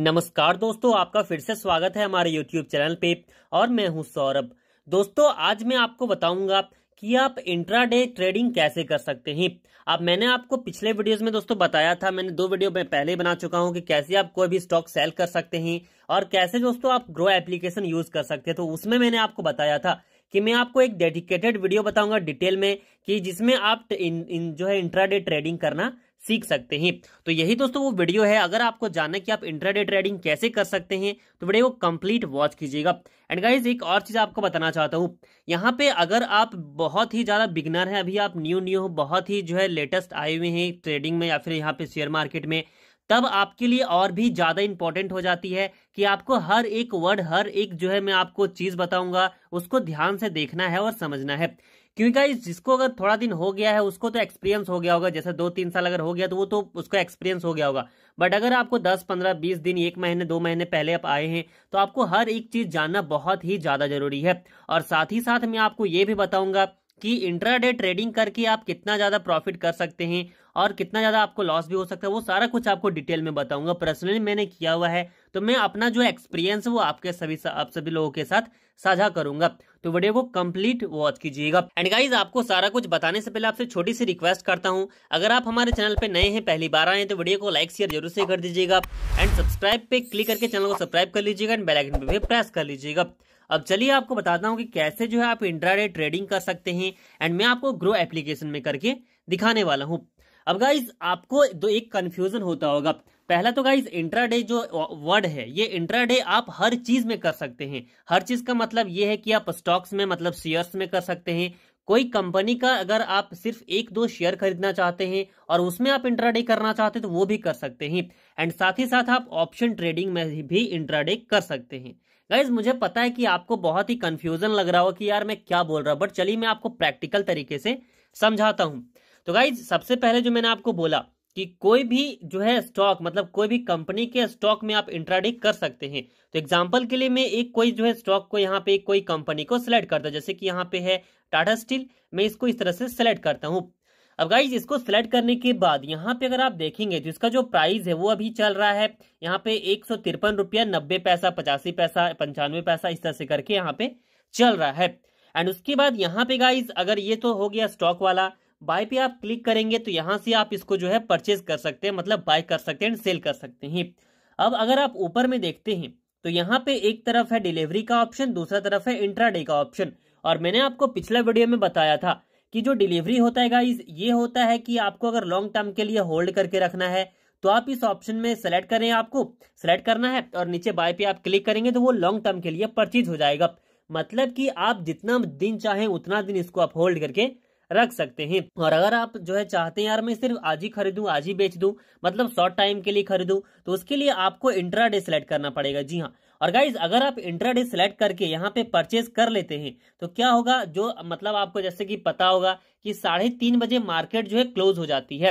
नमस्कार दोस्तों आपका फिर से स्वागत है हमारे YouTube चैनल पे और मैं हूं सौरभ दोस्तों आज मैं आपको बताऊंगा कि आप इंट्राडे ट्रेडिंग कैसे कर सकते हैं अब मैंने आपको पिछले वीडियोस में दोस्तों बताया था मैंने दो वीडियो में पहले बना चुका हूं कि कैसे आप कोई भी स्टॉक सेल कर सकते हैं और कैसे दोस्तों आप ग्रो एप्लीकेशन यूज कर सकते हैं तो उसमें मैंने आपको बताया था कि मैं आपको एक डेडिकेटेड वीडियो बताऊंगा डिटेल में कि जिसमें आप इन, इन जो है इंट्राडे ट्रेडिंग करना सीख सकते हैं तो यही दोस्तों वो वीडियो है अगर आपको जानना कि आप इंटरडे ट्रेडिंग कैसे कर सकते हैं तो वीडियो को कंप्लीट वॉच कीजिएगा एंड गाइज एक और चीज आपको बताना चाहता हूँ यहाँ पे अगर आप बहुत ही ज्यादा बिगनर है अभी आप न्यू न्यू हो बहुत ही जो है लेटेस्ट आए हुए हैं ट्रेडिंग में या फिर यहाँ पे शेयर मार्केट में तब आपके लिए और भी ज़्यादा इंपॉर्टेंट हो जाती है कि आपको हर एक वर्ड हर एक जो है मैं आपको चीज़ बताऊंगा उसको ध्यान से देखना है और समझना है क्योंकि गाइस जिसको अगर थोड़ा दिन हो गया है उसको तो एक्सपीरियंस हो गया होगा जैसे दो तीन साल अगर हो गया तो वो तो उसको एक्सपीरियंस हो गया होगा बट अगर आपको दस पंद्रह बीस दिन एक महीने दो महीने पहले आप आए हैं तो आपको हर एक चीज़ जानना बहुत ही ज़्यादा ज़रूरी है और साथ ही साथ मैं आपको ये भी बताऊंगा कि इंट्राडे ट्रेडिंग करके आप कितना ज़्यादा प्रॉफिट कर सकते हैं और कितना ज़्यादा आपको लॉस भी हो सकता है वो सारा कुछ आपको डिटेल में बताऊंगा पर्सनली मैंने किया हुआ है तो मैं अपना जो एक्सपीरियंस है वो आपके सभी आप सभी लोगों के साथ साझा करूंगा तो वीडियो को कंप्लीट वॉच कीजिएगा एंड गाइज आपको सारा कुछ बताने से पहले आपसे छोटी सी रिक्वेस्ट करता हूं अगर आप हमारे चैनल पे नए हैं पहली बार आए तो वीडियो को लाइक शेयर जरूर से कर दीजिएगा एंड सब्सक्राइब पे क्लिक करके चैनल को सब्सक्राइब कर लीजिएगा एंड बेलाइकन पे भी प्रेस कर लीजिएगा अब चलिए आपको बताता हूँ कि कैसे जो है आप इंट्राडे ट्रेडिंग कर सकते हैं एंड मैं आपको ग्रो एप्लीकेशन में करके दिखाने वाला हूँ अब गाइज आपको दो एक कन्फ्यूजन होता होगा पहला तो गाइज इंट्राडे जो वर्ड है ये इंट्राडे आप हर चीज में कर सकते हैं हर चीज का मतलब ये है कि आप स्टॉक्स में मतलब शेयर्स में कर सकते हैं कोई कंपनी का अगर आप सिर्फ एक दो शेयर खरीदना चाहते हैं और उसमें आप इंट्राडे करना चाहते हैं तो वो भी कर सकते हैं एंड साथ ही साथ आप ऑप्शन ट्रेडिंग में भी इंट्राडे कर सकते हैं गाइज मुझे पता है कि आपको बहुत ही कंफ्यूजन लग रहा हो कि यार मैं क्या बोल रहा हूँ बट चलिए मैं आपको प्रैक्टिकल तरीके से समझाता हूँ तो गाइज सबसे पहले जो मैंने आपको बोला कि कोई भी जो है स्टॉक मतलब कोई भी कंपनी के स्टॉक में आप इंट्राडे कर सकते हैं तो एग्जांपल के लिए मैं एक कोई जो है स्टॉक को यहाँ पे कोई कंपनी को सिलेक्ट करता जैसे कि यहाँ पे है टाटा स्टील मैं इसको इस तरह से सिलेक्ट करता हूँ अब गाइज इसको सिलेक्ट करने के बाद यहाँ पे अगर आप देखेंगे तो इसका जो प्राइस है वो अभी चल रहा है यहाँ पे एक सौ तिरपन रुपया नब्बे पैसा पचासी पैसा पंचानवे पैसा इस तरह से करके यहाँ पे चल रहा है एंड उसके बाद यहाँ पे गाइज अगर ये तो हो गया स्टॉक वाला बाय पे आप क्लिक करेंगे तो यहाँ से आप इसको जो है परचेज कर सकते हैं मतलब बाय कर सकते हैं सेल कर सकते हैं अब अगर आप ऊपर में देखते हैं तो यहाँ पे एक तरफ है डिलीवरी का ऑप्शन दूसरा तरफ है इंट्राडे का ऑप्शन और मैंने आपको पिछला वीडियो में बताया था कि जो डिलीवरी होता है गाइज ये होता है कि आपको अगर लॉन्ग टर्म के लिए होल्ड करके रखना है तो आप इस ऑप्शन में सेलेक्ट करें आपको सेलेक्ट करना है और नीचे बाय पे आप क्लिक करेंगे तो वो लॉन्ग टर्म के लिए परचेज हो जाएगा मतलब कि आप जितना दिन चाहें उतना दिन इसको आप होल्ड करके रख सकते हैं और अगर आप जो है चाहते हैं यार मैं सिर्फ आज ही खरीदूं आज ही बेच दूं मतलब शॉर्ट टाइम के लिए खरीदूं तो उसके लिए आपको इंट्रा डे सेलेक्ट करना पड़ेगा जी हाँ और गाइज अगर आप इंटरडे सेलेक्ट करके यहाँ पे परचेज कर लेते हैं तो क्या होगा जो मतलब आपको जैसे कि पता होगा कि साढ़े तीन बजे मार्केट जो है क्लोज हो जाती है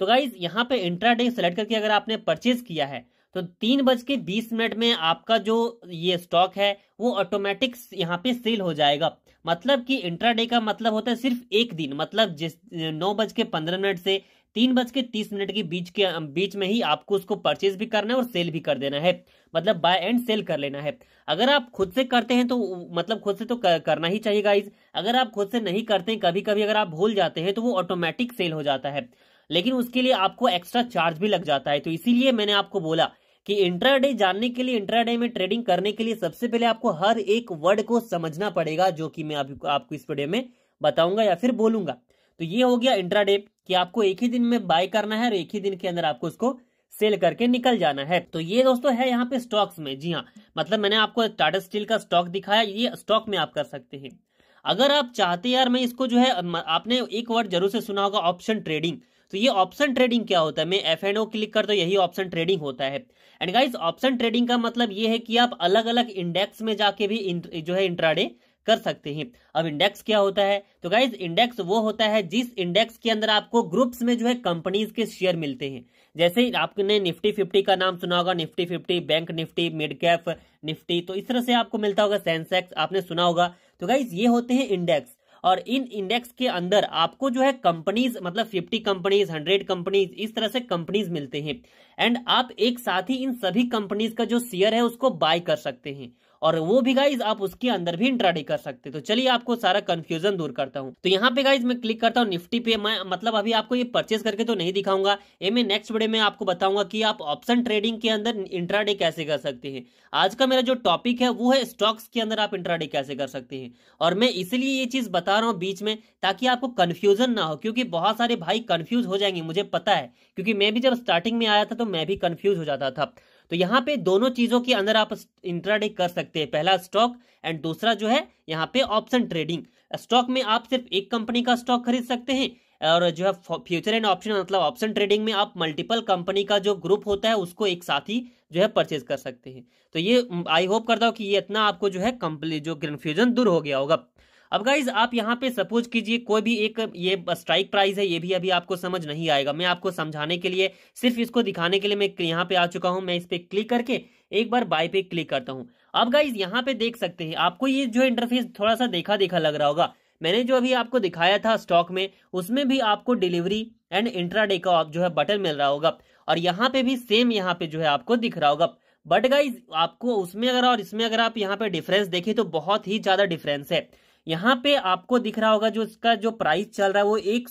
तो गाइज यहाँ पे इंटरडे सेलेक्ट करके अगर आपने परचेज किया है तो तीन बज के बीस मिनट में आपका जो ये स्टॉक है वो ऑटोमेटिक यहाँ पे सेल हो जाएगा मतलब कि इंट्राडे का मतलब होता है सिर्फ एक दिन मतलब जिस नौ बज के पंद्रह मिनट से तीन बज के तीस मिनट के बीच के बीच में ही आपको उसको परचेज भी करना है और सेल भी कर देना है मतलब बाय एंड सेल कर लेना है अगर आप खुद से करते हैं तो मतलब खुद से तो करना ही चाहिए गाइज अगर आप खुद से नहीं करते हैं कभी कभी अगर आप भूल जाते हैं तो वो ऑटोमेटिक सेल हो जाता है लेकिन उसके लिए आपको एक्स्ट्रा चार्ज भी लग जाता है तो इसीलिए मैंने आपको बोला कि इंट्राडे जानने के लिए इंट्राडे में ट्रेडिंग करने के लिए सबसे पहले आपको हर एक वर्ड को समझना पड़ेगा जो कि मैं आप, आपको इस वीडियो में बताऊंगा या फिर बोलूंगा तो ये हो गया इंट्राडे कि आपको एक ही दिन में बाय करना है और एक ही दिन के अंदर आपको उसको सेल करके निकल जाना है तो ये दोस्तों है यहाँ पे स्टॉक्स में जी हाँ मतलब मैंने आपको टाटा स्टील का स्टॉक दिखाया ये स्टॉक में आप कर सकते हैं अगर आप चाहते यार मैं इसको जो है आपने एक वर्ड जरूर से सुना होगा ऑप्शन ट्रेडिंग तो ये ऑप्शन ट्रेडिंग क्या होता है मैं एफ एंड ओ क्लिक कर तो यही ऑप्शन ट्रेडिंग होता है एंड गाइज ऑप्शन ट्रेडिंग का मतलब ये है कि आप अलग अलग इंडेक्स में जाके भी जो है इंट्राडे कर सकते हैं अब इंडेक्स क्या होता है तो गाइज इंडेक्स वो होता है जिस इंडेक्स के अंदर आपको ग्रुप्स में जो है कंपनीज के शेयर मिलते हैं जैसे आपने निफ्टी फिफ्टी का नाम सुना होगा Nifty fifty bank Nifty mid cap Nifty तो इस तरह से आपको मिलता होगा सेंसेक्स आपने सुना होगा तो गाइज ये होते हैं इंडेक्स और इन इंडेक्स के अंदर आपको जो है कंपनीज मतलब 50 कंपनीज 100 कंपनीज इस तरह से कंपनीज मिलते हैं एंड आप एक साथ ही इन सभी कंपनीज का जो शेयर है उसको बाय कर सकते हैं और वो भी गाइज आप उसके अंदर भी इंट्राडे कर सकते तो चलिए आपको सारा कंफ्यूजन दूर करता हूँ तो यहाँ पे गाइज मैं क्लिक करता हूँ निफ्टी पे मैं मतलब अभी आपको ये परचेस करके तो नहीं दिखाऊंगा ये मैं नेक्स्ट वीडियो में आपको बताऊंगा कि आप ऑप्शन ट्रेडिंग के अंदर इंट्राडे कैसे कर सकते हैं आज का मेरा जो टॉपिक है वो है स्टॉक्स के अंदर आप इंट्राडे कैसे कर सकते हैं और मैं इसलिए ये चीज बता रहा हूँ बीच में ताकि आपको कन्फ्यूजन ना हो क्योंकि बहुत सारे भाई कन्फ्यूज हो जाएंगे मुझे पता है क्योंकि मैं भी जब स्टार्टिंग में आया था तो मैं भी कन्फ्यूज हो जाता था तो यहाँ पे दोनों चीजों के अंदर आप इंट्राडे कर सकते हैं पहला स्टॉक एंड दूसरा जो है यहाँ पे ऑप्शन ट्रेडिंग स्टॉक में आप सिर्फ एक कंपनी का स्टॉक खरीद सकते हैं और जो है फ्यूचर एंड ऑप्शन मतलब ऑप्शन ट्रेडिंग में आप मल्टीपल कंपनी का जो ग्रुप होता है उसको एक साथ ही जो है परचेज कर सकते हैं तो ये आई होप करता हूँ कि ये इतना आपको जो है कंप्लीट जो कन्फ्यूजन दूर हो गया होगा अब गाइज आप यहाँ पे सपोज कीजिए कोई भी एक ये स्ट्राइक प्राइस है ये भी अभी आपको समझ नहीं आएगा मैं आपको समझाने के लिए सिर्फ इसको दिखाने के लिए मैं यहाँ पे आ चुका हूँ मैं इस पर क्लिक करके एक बार बाय पे क्लिक करता हूँ अब गाइज यहाँ पे देख सकते हैं आपको ये जो इंटरफेस थोड़ा सा देखा देखा लग रहा होगा मैंने जो अभी आपको दिखाया था स्टॉक में उसमें भी आपको डिलीवरी एंड इंट्राडे का जो है बटन मिल रहा होगा और यहाँ पे भी सेम यहाँ पे जो है आपको दिख रहा होगा बट गाइज आपको उसमें अगर और इसमें अगर आप यहाँ पे डिफरेंस देखें तो बहुत ही ज्यादा डिफरेंस है यहाँ पे आपको दिख रहा होगा जो इसका जो प्राइस चल रहा है वो एक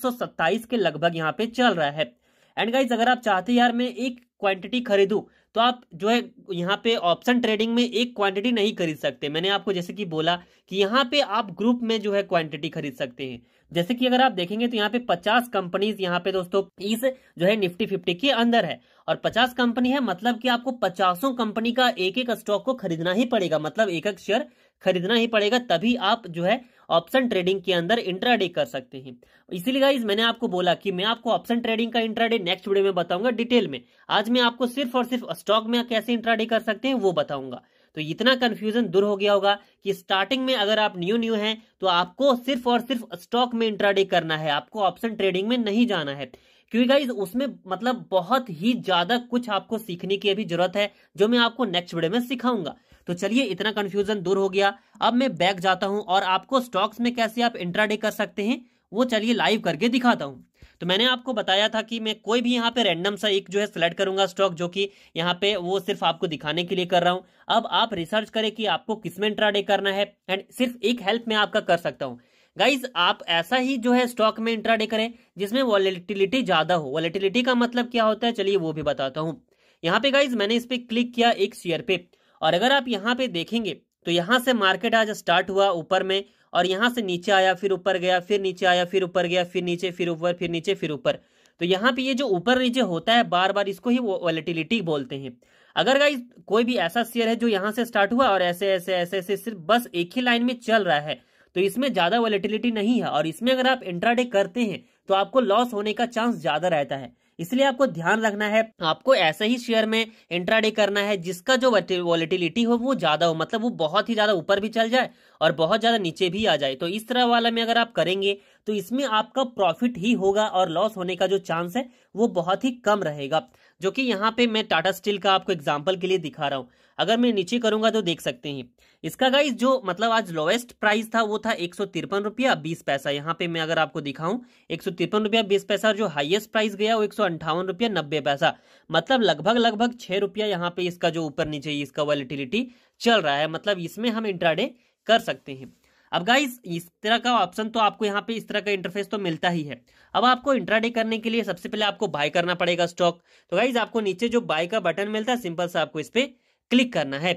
के लगभग यहाँ पे चल रहा है एंड गाइज अगर आप चाहते यार मैं एक क्वांटिटी खरीदू तो आप जो है यहाँ पे ऑप्शन ट्रेडिंग में एक क्वांटिटी नहीं खरीद सकते मैंने आपको जैसे कि बोला कि यहाँ पे आप ग्रुप में जो है क्वांटिटी खरीद सकते हैं जैसे कि अगर आप देखेंगे तो यहाँ पे 50 कंपनीज यहाँ पे दोस्तों इस जो है निफ्टी फिफ्टी के अंदर है और 50 कंपनी है मतलब कि आपको पचासों कंपनी का एक एक स्टॉक को खरीदना ही पड़ेगा मतलब एक एक शेयर खरीदना ही पड़ेगा तभी आप जो है ऑप्शन ट्रेडिंग के अंदर इंट्राडे कर सकते हैं इसीलिए गाइज मैंने आपको बोला कि मैं आपको ऑप्शन ट्रेडिंग का इंट्राडे नेक्स्ट वीडियो में बताऊंगा डिटेल में आज मैं आपको सिर्फ और सिर्फ स्टॉक में कैसे इंट्राडे कर सकते हैं वो बताऊंगा तो इतना कंफ्यूजन दूर हो गया होगा कि स्टार्टिंग में अगर आप न्यू न्यू हैं तो आपको सिर्फ और सिर्फ स्टॉक में इंट्राडे करना है आपको ऑप्शन ट्रेडिंग में नहीं जाना है क्योंकि गाइज उसमें मतलब बहुत ही ज्यादा कुछ आपको सीखने की अभी जरूरत है जो मैं आपको नेक्स्ट वीडियो में सिखाऊंगा तो चलिए इतना कंफ्यूजन दूर हो गया अब मैं बैक जाता हूं और आपको स्टॉक्स में कैसे आप इंट्राडे कर सकते हैं वो चलिए लाइव करके दिखाता हूं तो मैंने आपको बताया था कि मैं कोई भी यहाँ पे रैंडम सा एक जो है सिलेक्ट करूंगा स्टॉक जो कि यहाँ पे वो सिर्फ आपको दिखाने के लिए कर रहा हूँ अब आप रिसर्च करें कि आपको किसमें इंट्राडे करना है एंड सिर्फ एक हेल्प मैं आपका कर सकता हूँ गाइज आप ऐसा ही जो है स्टॉक में इंट्राडे करें जिसमें वॉलेटिलिटी ज्यादा हो वॉलेटिलिटी का मतलब क्या होता है चलिए वो भी बताता हूँ यहाँ पे गाइज मैंने इस पर क्लिक किया एक शेयर पे और अगर आप यहाँ पे देखेंगे तो यहाँ से मार्केट आज स्टार्ट हुआ ऊपर में और यहाँ से नीचे आया फिर ऊपर गया फिर नीचे आया फिर ऊपर गया फिर नीचे फिर ऊपर फिर नीचे फिर ऊपर तो यहाँ पे ये जो ऊपर नीचे होता है बार बार इसको ही वॉलेटिलिटी बोलते हैं अगर गाइज कोई भी ऐसा शेयर है जो यहाँ से स्टार्ट हुआ और ऐसे ऐसे ऐसे ऐसे सिर्फ बस एक ही लाइन में चल रहा है तो इसमें ज़्यादा वॉलिटिलिटी नहीं है और इसमें अगर आप इंट्राडे करते हैं तो आपको लॉस होने का चांस ज़्यादा रहता है इसलिए आपको ध्यान रखना है आपको ऐसे ही शेयर में इंट्राडे करना है जिसका जो वॉलिटिलिटी हो वो ज़्यादा हो मतलब वो बहुत ही ज़्यादा ऊपर भी चल जाए और बहुत ज़्यादा नीचे भी आ जाए तो इस तरह वाला में अगर आप करेंगे तो इसमें आपका प्रॉफिट ही होगा और लॉस होने का जो चांस है वो बहुत ही कम रहेगा जो कि यहाँ पे मैं टाटा स्टील का आपको एग्जाम्पल के लिए दिखा रहा हूँ अगर मैं नीचे करूंगा तो देख सकते हैं इसका गाइस जो मतलब आज लोवेस्ट प्राइस था वो था एक सौ तिरपन रुपया बीस पैसा यहाँ पे मैं अगर आपको दिखाऊं एक सौ तिरपन रुपया बीस पैसा और जो हाईएस्ट प्राइस गया वो एक सौ अंठावन रुपया नब्बे पैसा मतलब लगभग लगभग छह रुपया यहाँ पे इसका जो ऊपर नीचे इसका वॉलिटिलिटी चल रहा है मतलब इसमें हम इंट्राडे कर सकते हैं अब गाइज इस तरह का ऑप्शन तो आपको यहाँ पे इस तरह का इंटरफेस तो मिलता ही है अब आपको इंट्राडे करने के लिए सबसे पहले आपको बाय करना पड़ेगा स्टॉक तो गाइज आपको नीचे जो बाय का बटन मिलता है सिंपल सा आपको इस पर क्लिक करना है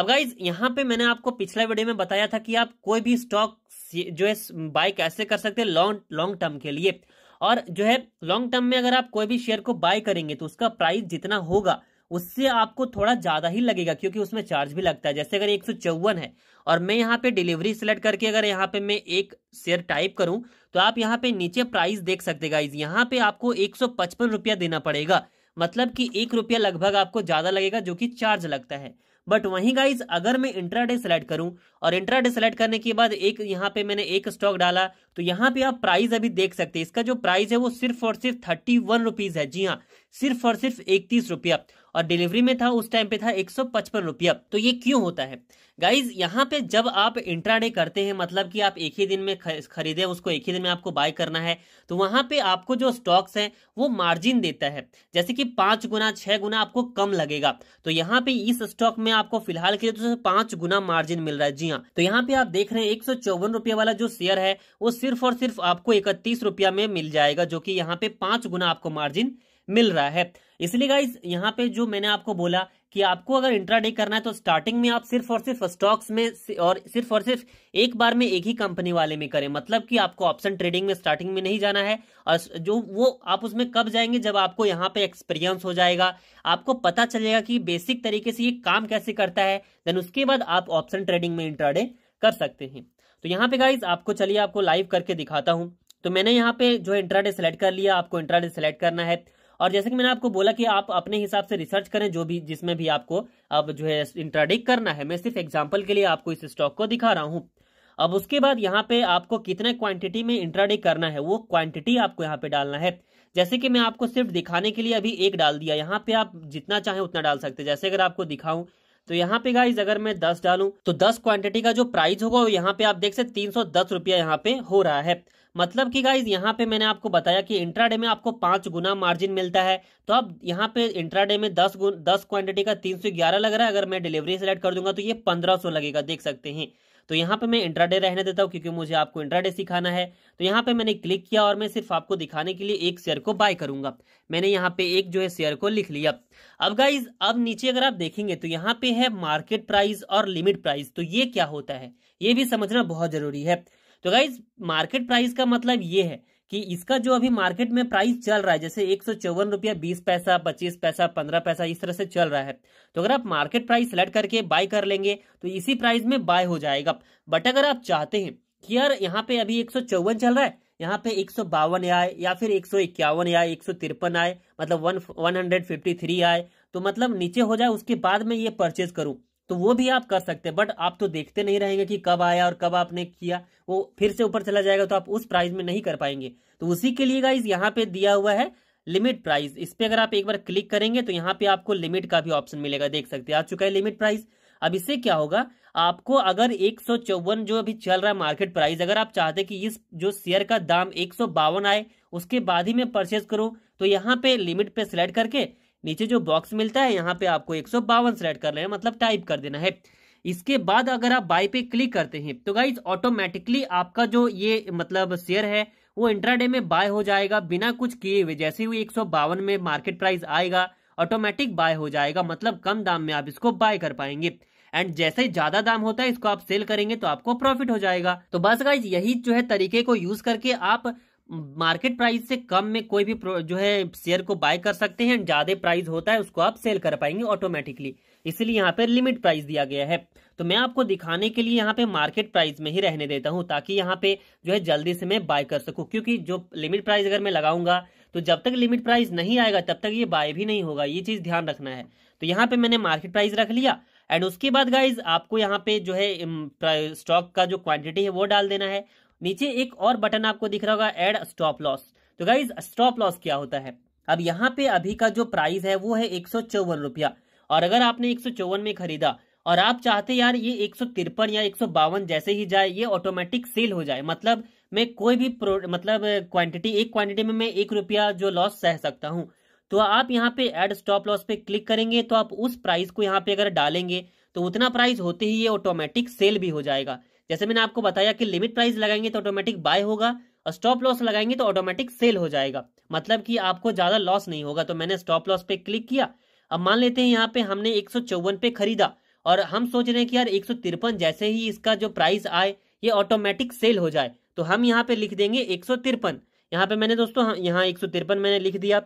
अब गाइज यहाँ पे मैंने आपको पिछले वीडियो में बताया था कि आप कोई भी स्टॉक जो है बाय कैसे कर सकते हैं लॉन्ग लॉन्ग टर्म के लिए और जो है लॉन्ग टर्म में अगर आप कोई भी शेयर को बाय करेंगे तो उसका प्राइस जितना होगा उससे आपको थोड़ा ज़्यादा ही लगेगा क्योंकि उसमें चार्ज भी लगता है जैसे अगर एक है और मैं यहाँ पे डिलीवरी सेलेक्ट करके अगर यहाँ पे मैं एक शेयर टाइप करूँ तो आप यहाँ पे नीचे प्राइस देख सकते गाइज यहाँ पे आपको एक रुपया देना पड़ेगा मतलब कि एक रुपया लगभग आपको ज़्यादा लगेगा जो कि चार्ज लगता है बट वहीं गाइज अगर मैं इंट्राडे सेलेक्ट करूं और इंट्राडे सेलेक्ट करने के बाद एक यहाँ पे मैंने एक स्टॉक डाला तो यहाँ पे आप प्राइस अभी देख सकते हैं इसका जो प्राइस है वो सिर्फ और सिर्फ थर्टी वन रुपीज है जी हाँ सिर्फ और सिर्फ इकतीस रुपया और डिलीवरी में था उस टाइम पे था एक सौ तो ये क्यों होता है गाइज यहाँ पे जब आप इंट्राडे करते हैं मतलब कि आप एक ही दिन में खरीदे उसको एक ही दिन में आपको बाय करना है तो वहाँ पे आपको जो स्टॉक्स हैं वो मार्जिन देता है जैसे कि पांच गुना छह गुना आपको कम लगेगा तो यहाँ पे इस स्टॉक में आपको फिलहाल के लिए तो पांच गुना मार्जिन मिल रहा है जी हाँ तो यहाँ पे आप देख रहे हैं एक सौ वाला जो शेयर है वो सिर्फ और सिर्फ आपको इकतीस में मिल जाएगा जो की यहाँ पे पांच गुना आपको मार्जिन मिल रहा है इसलिए गाइज यहाँ पे जो मैंने आपको बोला कि आपको अगर इंट्राडे करना है तो स्टार्टिंग में आप सिर्फ और सिर्फ स्टॉक्स में और सिर्फ और सिर्फ एक बार में एक ही कंपनी वाले में करें मतलब कि आपको ऑप्शन ट्रेडिंग में स्टार्टिंग में नहीं जाना है और जो वो आप उसमें कब जाएंगे जब आपको यहाँ पे एक्सपीरियंस हो जाएगा आपको पता चलेगा कि बेसिक तरीके से ये काम कैसे करता है देन उसके बाद आप ऑप्शन ट्रेडिंग में इंट्राडे कर सकते हैं तो यहाँ पे गाइज आपको चलिए आपको लाइव करके दिखाता हूँ तो मैंने यहाँ पे जो इंट्राडे सेलेक्ट कर लिया आपको इंट्राडे सेलेक्ट करना है और जैसे कि मैंने आपको बोला कि आप अपने हिसाब से रिसर्च करें जो भी जिसमें भी आपको अब जो है इंट्राडिक करना है मैं सिर्फ एग्जाम्पल के लिए आपको इस स्टॉक को दिखा रहा हूँ अब उसके बाद यहाँ पे आपको कितने क्वांटिटी में इंट्राडिक करना है वो क्वांटिटी आपको यहाँ पे डालना है जैसे कि मैं आपको सिर्फ दिखाने के लिए अभी एक डाल दिया यहाँ पे आप जितना चाहे उतना डाल सकते हैं जैसे अगर आपको दिखाऊं तो यहाँ पे गाइज अगर मैं दस डालू तो दस क्वांटिटी का जो प्राइस होगा वो यहाँ पे आप देख सकते तीन सौ दस रुपया यहाँ पे हो रहा है मतलब कि गाइज यहाँ पे मैंने आपको बताया कि इंट्राडे में आपको पांच गुना मार्जिन मिलता है तो अब यहाँ पे इंट्राडे में दस गुना दस क्वांटिटी का तीन सौ ग्यारह लग रहा है अगर मैं डिलीवरी सेलेक्ट कर दूंगा तो ये पंद्रह सौ लगेगा देख सकते हैं तो यहाँ पे मैं इंट्राडे रहने देता हूँ क्योंकि मुझे आपको इंट्राडे सिखाना है तो यहाँ पे मैंने क्लिक किया और मैं सिर्फ आपको दिखाने के लिए एक शेयर को बाय करूंगा मैंने यहाँ पे एक जो है शेयर को लिख लिया अब गाइज अब नीचे अगर आप देखेंगे तो यहाँ पे है मार्केट प्राइस और लिमिट प्राइस तो ये क्या होता है ये भी समझना बहुत जरूरी है तो गाइज मार्केट प्राइस का मतलब ये है कि इसका जो अभी मार्केट में प्राइस चल रहा है जैसे एक सौ चौवन रुपया बीस पैसा पच्चीस पैसा पंद्रह पैसा इस तरह से चल रहा है तो अगर आप मार्केट प्राइस सेलेक्ट करके बाय कर लेंगे तो इसी प्राइस में बाय हो जाएगा बट अगर आप चाहते हैं कि यार यहाँ पे अभी एक सौ चौवन चल रहा है यहाँ पे एक सौ बावन आए या फिर एक सौ इक्यावन आए एक सौ तिरपन आए मतलब वन हंड्रेड फिफ्टी थ्री आए तो मतलब नीचे हो जाए उसके बाद में ये परचेज करूँ तो वो भी आप कर सकते हैं बट आप तो देखते नहीं रहेंगे कि कब आया और कब आपने किया वो फिर से ऊपर चला जाएगा तो आप उस प्राइस में नहीं कर पाएंगे तो उसी के लिए गाइज यहाँ पे दिया हुआ है लिमिट प्राइस इस पर अगर आप एक बार क्लिक करेंगे तो यहाँ पे आपको लिमिट का भी ऑप्शन मिलेगा देख सकते आ चुका है लिमिट प्राइस अब इससे क्या होगा आपको अगर एक जो अभी चल रहा है मार्केट प्राइस अगर आप चाहते कि इस जो शेयर का दाम एक आए उसके बाद ही मैं परचेज करूं तो यहाँ पे लिमिट पे सिलेक्ट करके नीचे जो बॉक्स मिलता है यहाँ पे आपको एक सेलेक्ट कर लेना मतलब टाइप कर देना है इसके बाद अगर आप बाई पे क्लिक करते हैं तो गाइज ऑटोमेटिकली आपका जो ये मतलब शेयर है वो इंट्राडे में बाय हो जाएगा बिना कुछ किए हुए जैसे ही एक सौ में मार्केट प्राइस आएगा ऑटोमेटिक बाय हो जाएगा मतलब कम दाम में आप इसको बाय कर पाएंगे एंड जैसे ही ज्यादा दाम होता है इसको आप सेल करेंगे तो आपको प्रॉफिट हो जाएगा तो बस गाइज यही जो है तरीके को यूज करके आप मार्केट प्राइस से कम में कोई भी जो है शेयर को बाय कर सकते हैं ज़्यादा प्राइस होता है उसको आप सेल कर पाएंगे ऑटोमेटिकली इसलिए यहाँ पर लिमिट प्राइस दिया गया है तो मैं आपको दिखाने के लिए यहाँ पे मार्केट प्राइस में ही रहने देता हूँ ताकि यहाँ पे जो है जल्दी से मैं बाय कर सकूँ क्योंकि जो लिमिट प्राइस अगर मैं लगाऊंगा तो जब तक लिमिट प्राइस नहीं आएगा तब तक ये बाय भी नहीं होगा ये चीज़ ध्यान रखना है तो यहाँ पे मैंने मार्केट प्राइस रख लिया एंड उसके बाद गाइज आपको यहाँ पे जो है स्टॉक का जो क्वांटिटी है वो डाल देना है नीचे एक और बटन आपको दिख रहा होगा एड स्टॉप लॉस तो गाइज स्टॉप लॉस क्या होता है अब यहाँ पे अभी का जो प्राइस है वो है एक रुपया और अगर आपने एक में खरीदा और आप चाहते यार ये एक या एक जैसे ही जाए ये ऑटोमेटिक सेल हो जाए मतलब मैं कोई भी मतलब क्वांटिटी एक क्वांटिटी में मैं एक रुपया जो लॉस सह सकता हूँ तो आप यहाँ पे एड स्टॉप लॉस पे क्लिक करेंगे तो आप उस प्राइस को यहाँ पे अगर डालेंगे तो उतना प्राइस होते ही ये ऑटोमेटिक सेल भी हो जाएगा जैसे मैंने आपको बताया कि लिमिट प्राइस लगाएंगे तो ऑटोमेटिक बाय होगा और स्टॉप लॉस लगाएंगे तो ऑटोमेटिक सेल हो जाएगा मतलब कि आपको ज्यादा लॉस नहीं होगा तो मैंने स्टॉप लॉस पे क्लिक किया अब मान लेते हैं यहाँ पे हमने एक पे खरीदा और हम सोच रहे हैं कि यार एक जैसे ही इसका जो प्राइस आए ये ऑटोमेटिक सेल हो जाए तो हम यहाँ पे लिख देंगे एक सौ तिरपन यहाँ पे मैंने दोस्तों हाँ, यहाँ एक सौ तिरपन मैंने लिख दिया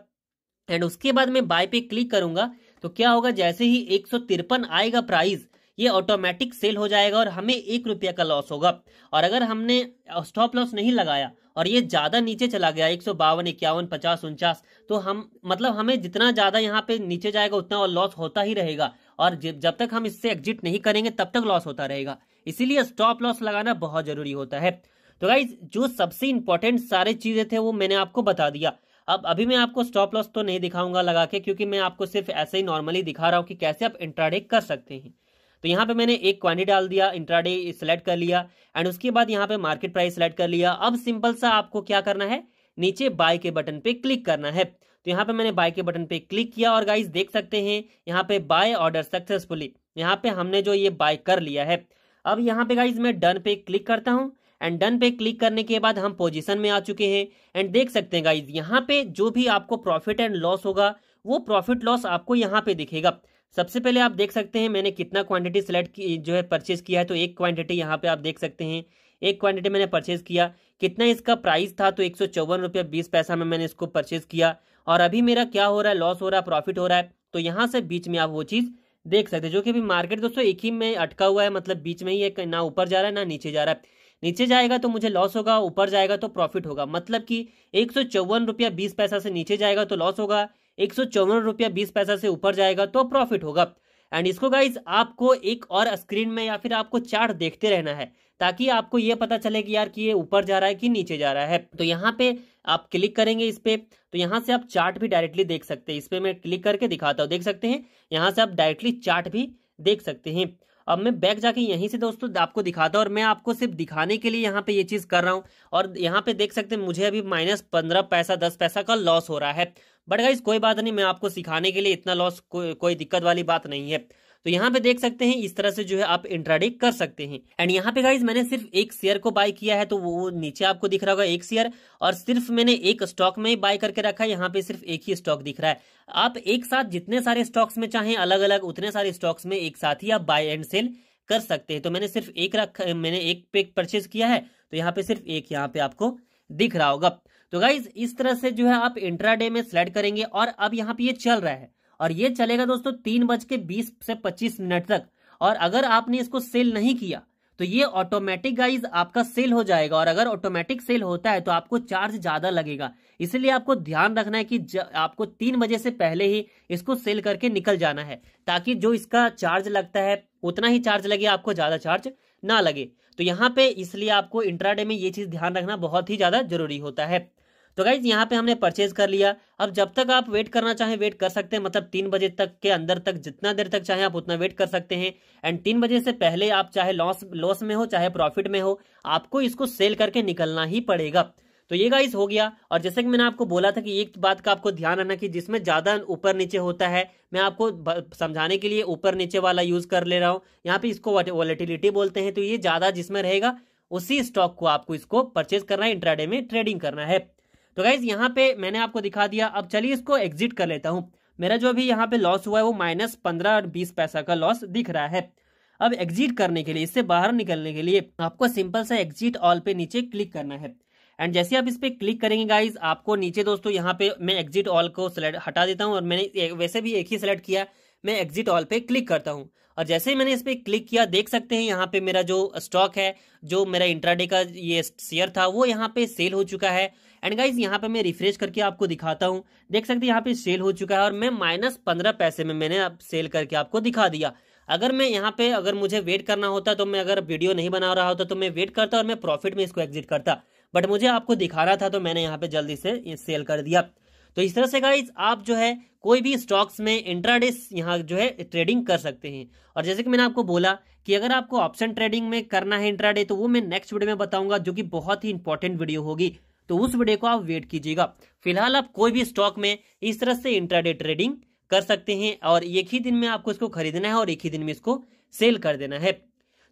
एंड उसके बाद मैं बाय पे क्लिक करूंगा तो क्या होगा जैसे ही एक सौ तिरपन आएगा प्राइस ये ऑटोमेटिक सेल हो जाएगा और हमें एक रुपया का लॉस होगा और अगर हमने स्टॉप लॉस नहीं लगाया और ये ज़्यादा नीचे चला गया एक सौ बावन इक्यावन पचास उनचास तो हम मतलब हमें जितना ज़्यादा यहाँ पे नीचे जाएगा उतना और लॉस होता ही रहेगा और जब तक हम इससे एग्जिट नहीं करेंगे तब तक लॉस होता रहेगा इसीलिए स्टॉप लॉस लगाना बहुत ज़रूरी होता है तो गाइज जो सबसे इंपॉर्टेंट सारे चीज़ें थे वो मैंने आपको बता दिया अब अभी मैं आपको स्टॉप लॉस तो नहीं दिखाऊंगा लगा के क्योंकि मैं आपको सिर्फ ऐसे ही नॉर्मली दिखा रहा हूँ कि कैसे आप इंट्राडे कर सकते हैं तो यहाँ पे मैंने एक क्वांटिटी डाल दिया इंट्राडे सेलेक्ट कर लिया एंड उसके बाद यहाँ पे मार्केट प्राइस सेलेक्ट कर लिया अब सिंपल सा आपको क्या करना है नीचे बाय के बटन पे क्लिक करना है तो यहाँ पे मैंने बाय के बटन पे क्लिक किया और गाइज देख सकते हैं यहाँ पे बाय ऑर्डर सक्सेसफुली यहाँ पे हमने जो ये बाय कर लिया है अब यहाँ पे गाइज मैं डन पे क्लिक करता हूँ एंड डन पे क्लिक करने के बाद हम पोजीशन में आ चुके हैं एंड देख सकते हैं गाइज यहाँ पे जो भी आपको प्रॉफिट एंड लॉस होगा वो प्रॉफिट लॉस आपको यहाँ पे दिखेगा सबसे पहले आप देख सकते हैं मैंने कितना क्वांटिटी सेलेक्ट की जो है परचेज किया है तो एक क्वांटिटी यहाँ पे आप देख सकते हैं एक क्वांटिटी मैंने परचेज किया कितना इसका प्राइस था तो एक सौ चौवन रुपया बीस पैसा में मैंने इसको परचेज किया और अभी मेरा क्या हो रहा है लॉस हो रहा है प्रॉफिट हो रहा है तो यहाँ से बीच में आप वो चीज़ देख सकते हैं जो कि अभी मार्केट दोस्तों एक ही में अटका हुआ है मतलब बीच में ही एक ना ऊपर जा रहा है ना नीचे जा रहा है नीचे जाएगा तो मुझे लॉस होगा ऊपर जाएगा तो प्रॉफिट होगा मतलब कि एक सौ चौवन रुपया बीस पैसा से नीचे जाएगा तो लॉस होगा एक सौ चौवन रुपया बीस पैसा से ऊपर जाएगा तो प्रॉफिट होगा एंड इसको गाइज आपको एक और स्क्रीन में या फिर आपको चार्ट देखते रहना है ताकि आपको ये पता चले कि यार कि ये ऊपर जा रहा है कि नीचे जा रहा है तो यहाँ पे आप क्लिक करेंगे इस पर तो यहाँ से आप चार्ट भी डायरेक्टली देख सकते हैं इस पर मैं क्लिक करके दिखाता हूँ देख सकते हैं यहाँ से आप डायरेक्टली चार्ट भी देख सकते हैं अब मैं बैक जाके यहीं से दोस्तों आपको दिखाता हूँ और मैं आपको सिर्फ दिखाने के लिए यहाँ पे ये चीज़ कर रहा हूँ और यहाँ पे देख सकते हैं मुझे अभी माइनस पंद्रह पैसा दस पैसा का लॉस हो रहा है बट गाइज कोई बात नहीं मैं आपको सिखाने के लिए इतना लॉस को, कोई दिक्कत वाली बात नहीं है तो यहाँ पे देख सकते हैं इस तरह से जो है आप इंट्राडे कर सकते हैं एंड यहाँ पे गाइज मैंने सिर्फ एक शेयर को बाय किया है तो वो नीचे आपको दिख रहा होगा एक शेयर और सिर्फ मैंने एक स्टॉक में ही बाय करके रखा है यहाँ पे सिर्फ एक ही स्टॉक दिख रहा है आप एक साथ जितने सारे स्टॉक्स में चाहें अलग अलग उतने सारे स्टॉक्स में एक साथ ही आप बाय एंड सेल कर सकते हैं तो मैंने सिर्फ एक रखा मैंने एक पे परचेज किया है तो यहाँ पे सिर्फ एक यहाँ पे आपको दिख रहा होगा तो गाइज इस तरह से जो है आप इंट्राडे में स्लाइड करेंगे और अब यहाँ पे ये चल रहा है और ये चलेगा दोस्तों तीन बज के बीस से पच्चीस मिनट तक और अगर आपने इसको सेल नहीं किया तो ये ऑटोमेटिक गाइज आपका सेल हो जाएगा और अगर ऑटोमेटिक सेल होता है तो आपको चार्ज ज्यादा लगेगा इसलिए आपको ध्यान रखना है कि आपको तीन बजे से पहले ही इसको सेल करके निकल जाना है ताकि जो इसका चार्ज लगता है उतना ही चार्ज लगे आपको ज्यादा चार्ज ना लगे तो यहाँ पे इसलिए आपको इंट्राडे में ये चीज ध्यान रखना बहुत ही ज्यादा जरूरी होता है तो गाइज यहाँ पे हमने परचेज कर लिया अब जब तक आप वेट करना चाहें वेट कर सकते हैं मतलब तीन बजे तक के अंदर तक जितना देर तक चाहे आप उतना वेट कर सकते हैं एंड तीन बजे से पहले आप चाहे लॉस लॉस में हो चाहे प्रॉफिट में हो आपको इसको सेल करके निकलना ही पड़ेगा तो ये गाइज हो गया और जैसे कि मैंने आपको बोला था कि एक बात का आपको ध्यान रखना कि जिसमें ज़्यादा ऊपर नीचे होता है मैं आपको समझाने के लिए ऊपर नीचे वाला यूज़ कर ले रहा हूँ यहाँ पे इसको वॉलेटिलिटी बोलते हैं तो ये ज़्यादा जिसमें रहेगा उसी स्टॉक को आपको इसको परचेज करना है इंट्राडे में ट्रेडिंग करना है तो गाइज यहाँ पे मैंने आपको दिखा दिया अब चलिए इसको एग्जिट कर लेता हूँ मेरा जो अभी यहाँ पे लॉस हुआ है वो माइनस पंद्रह और बीस पैसा का लॉस दिख रहा है अब एग्जिट करने के लिए इससे बाहर निकलने के लिए आपको सिंपल सा एग्जिट ऑल पे नीचे क्लिक करना है एंड जैसे आप इस पर क्लिक करेंगे गाइज आपको नीचे दोस्तों यहाँ पे मैं एग्जिट ऑल को सिलेक्ट हटा देता हूँ और मैंने वैसे भी एक ही सिलेक्ट किया मैं एग्जिट ऑल पे क्लिक करता हूँ और जैसे ही मैंने इस पर क्लिक किया देख सकते हैं यहाँ पे मेरा जो स्टॉक है जो मेरा इंट्राडे का ये शेयर था वो यहाँ पे सेल हो चुका है एंड गाइज यहाँ पे मैं रिफ्रेश करके आपको दिखाता हूँ देख सकते हैं यहाँ पे सेल हो चुका है और मैं माइनस पंद्रह पैसे में मैंने अब सेल करके आपको दिखा दिया अगर मैं यहाँ पे अगर मुझे वेट करना होता तो मैं अगर वीडियो नहीं बना रहा होता तो मैं वेट करता और मैं प्रॉफिट में इसको एग्जिट करता बट मुझे आपको दिखाना था तो मैंने यहाँ पे जल्दी से सेल कर दिया तो इस तरह से गाइज आप जो है कोई भी स्टॉक्स में इंट्राडे यहाँ जो है ट्रेडिंग कर सकते हैं और जैसे कि मैंने आपको बोला कि अगर आपको ऑप्शन ट्रेडिंग में करना है इंट्राडे तो वो मैं नेक्स्ट वीडियो में बताऊंगा जो कि बहुत ही इंपॉर्टेंट वीडियो होगी तो उस वीडियो को आप वेट कीजिएगा फिलहाल आप कोई भी स्टॉक में इस तरह से इंट्राडे ट्रेडिंग कर सकते हैं और एक ही दिन में आपको इसको खरीदना है और एक ही दिन में इसको सेल कर देना है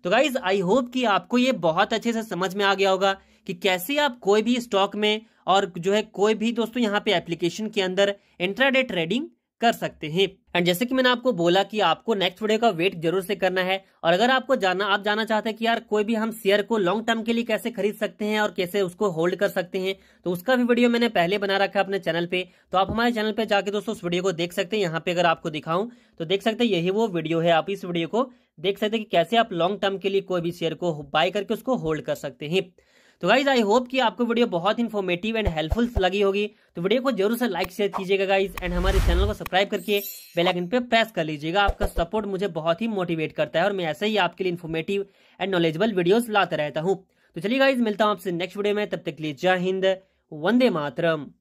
तो गाइज आई होप कि आपको ये बहुत अच्छे से समझ में आ गया होगा कि कैसे आप कोई भी स्टॉक में और जो है कोई भी दोस्तों यहाँ पे एप्लीकेशन के अंदर इंट्राडे ट्रेडिंग कर सकते हैं एंड जैसे कि मैंने आपको बोला कि आपको नेक्स्ट वीडियो का वेट जरूर से करना है और अगर आपको जानना आप जानना चाहते हैं कि यार कोई भी हम शेयर को लॉन्ग टर्म के लिए कैसे खरीद सकते हैं और कैसे उसको होल्ड कर सकते हैं तो उसका भी वीडियो मैंने पहले बना रखा है अपने चैनल पे तो आप हमारे चैनल पे जाके दोस्तों उस वीडियो को देख सकते हैं यहाँ पे अगर आपको दिखाऊं तो देख सकते हैं यही वो वीडियो है आप इस वीडियो को देख सकते हैं कि कैसे आप लॉन्ग टर्म के लिए कोई भी शेयर को बाय करके उसको होल्ड कर सकते हैं तो गाइज आई होप कि आपको वीडियो बहुत इन्फॉर्मेटिव एंड हेल्पफुल लगी होगी तो वीडियो को जरूर से लाइक शेयर कीजिएगा गाइज एंड हमारे चैनल को सब्सक्राइब करके बेल आइकन पे प्रेस कर लीजिएगा आपका सपोर्ट मुझे बहुत ही मोटिवेट करता है और मैं ऐसे ही आपके लिए इन्फॉर्मेटिव एंड नॉलेजेबल वीडियो लाता रहता हूँ तो चलिए गाइज मिलता हूँ आपसे नेक्स्ट वीडियो में तब तक लिए जय हिंद वंदे मातरम